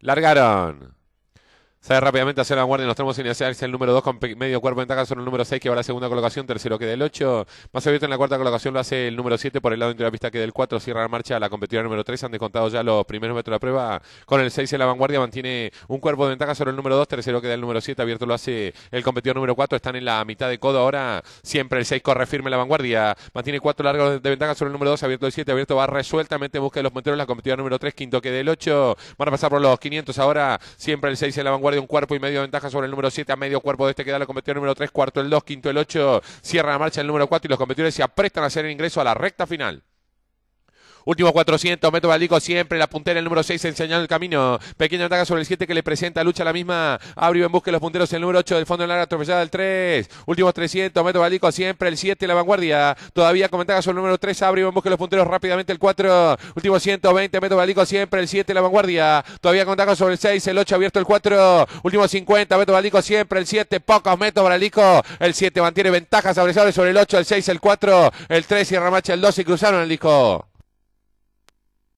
Largaron. Sale rápidamente hacia la guardia en los tramos el número 2 con medio cuerpo de ventaja sobre el número 6 que va a la segunda colocación, tercero queda el 8. Más abierto en la cuarta colocación lo hace el número 7 por el lado de la pista queda el 4, cierra la marcha la competidora número 3, han descontado ya los primeros metros de la prueba. Con el 6 en la vanguardia mantiene un cuerpo de ventaja sobre el número 2, tercero queda el número 7, abierto lo hace el competidor número 4, están en la mitad de codo ahora, siempre el 6 corre firme la vanguardia, mantiene cuatro largos de ventaja sobre el número 2, abierto el 7, abierto va resueltamente en busca de los monteros la competidora número 3, quinto queda el 8, van a pasar por los 500 ahora, siempre el 6 en la vanguardia de un cuerpo y medio ventaja sobre el número 7 a medio cuerpo de este queda da competidor número 3, cuarto el 2, quinto el 8, cierra la marcha el número 4 y los competidores se aprestan a hacer el ingreso a la recta final. Último 400, Meto Valdico siempre, la puntera, el número 6 enseñando el camino. Pequeña ataca sobre el 7 que le presenta, lucha la misma. Abre en busca de los punteros, el número 8 del fondo en área atropellada, el 3. Últimos 300, Meto Valdico siempre, el 7, la vanguardia. Todavía comentaba sobre el número 3, Abre en busca de los punteros rápidamente, el 4. Último 120, Meto Valdico siempre, el 7, la vanguardia. Todavía ventaja sobre el 6, el 8 abierto, el 4. Último 50, Meto Valdico siempre, el 7, pocos Meto Valdico. El 7 mantiene ventajas sobre sobre el 8, el 6, el 4, el 3 y Ramacha el 2 y cruzaron el disco.